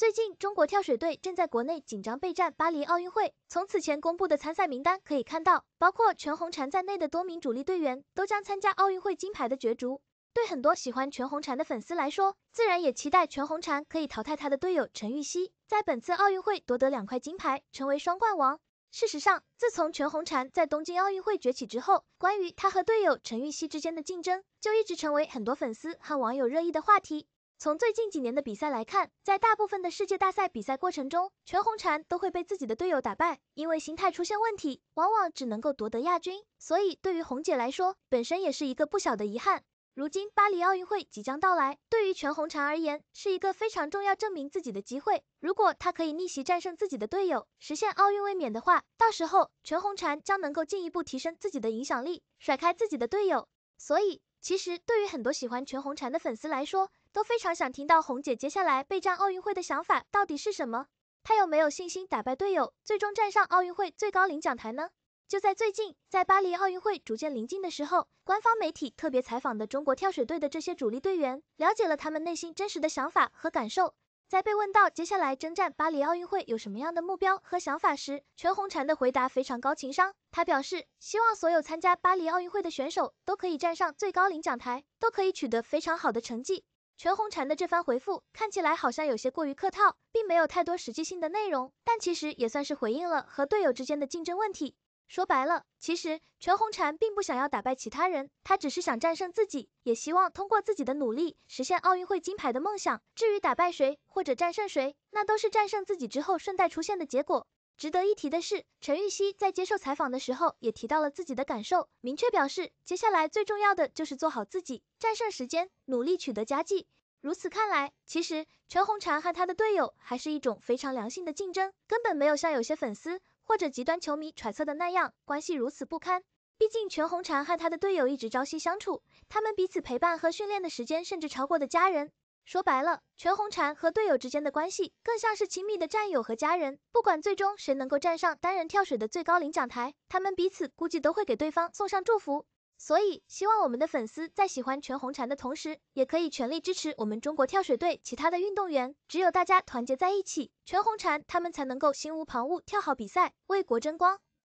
最近，中国跳水队正在国内紧张备战巴黎奥运会。从此前公布的参赛名单可以看到，包括全红婵在内的多名主力队员都将参加奥运会金牌的角逐。对很多喜欢全红婵的粉丝来说，自然也期待全红婵可以淘汰她的队友陈芋汐，在本次奥运会夺得两块金牌，成为双冠王。事实上，自从全红婵在东京奥运会崛起之后，关于她和队友陈芋汐之间的竞争就一直成为很多粉丝和网友热议的话题。从最近几年的比赛来看，在大部分的世界大赛比赛过程中，全红婵都会被自己的队友打败，因为心态出现问题，往往只能够夺得亚军。所以对于红姐来说，本身也是一个不小的遗憾。如今巴黎奥运会即将到来，对于全红婵而言是一个非常重要证明自己的机会。如果她可以逆袭战胜自己的队友，实现奥运卫冕的话，到时候全红婵将能够进一步提升自己的影响力，甩开自己的队友。所以其实对于很多喜欢全红婵的粉丝来说，都非常想听到红姐接下来备战奥运会的想法到底是什么？她有没有信心打败队友，最终站上奥运会最高领奖台呢？就在最近，在巴黎奥运会逐渐临近的时候，官方媒体特别采访的中国跳水队的这些主力队员，了解了他们内心真实的想法和感受。在被问到接下来征战巴黎奥运会有什么样的目标和想法时，全红婵的回答非常高情商。他表示，希望所有参加巴黎奥运会的选手都可以站上最高领奖台，都可以取得非常好的成绩。全红婵的这番回复看起来好像有些过于客套，并没有太多实际性的内容，但其实也算是回应了和队友之间的竞争问题。说白了，其实全红婵并不想要打败其他人，她只是想战胜自己，也希望通过自己的努力实现奥运会金牌的梦想。至于打败谁或者战胜谁，那都是战胜自己之后顺带出现的结果。值得一提的是，陈芋汐在接受采访的时候也提到了自己的感受，明确表示接下来最重要的就是做好自己，战胜时间，努力取得佳绩。如此看来，其实全红婵和她的队友还是一种非常良性的竞争，根本没有像有些粉丝或者极端球迷揣测的那样关系如此不堪。毕竟全红婵和她的队友一直朝夕相处，他们彼此陪伴和训练的时间甚至超过了家人。说白了，全红婵和队友之间的关系更像是亲密的战友和家人。不管最终谁能够站上单人跳水的最高领奖台，他们彼此估计都会给对方送上祝福。所以，希望我们的粉丝在喜欢全红婵的同时，也可以全力支持我们中国跳水队其他的运动员。只有大家团结在一起，全红婵他们才能够心无旁骛跳好比赛，为国争光。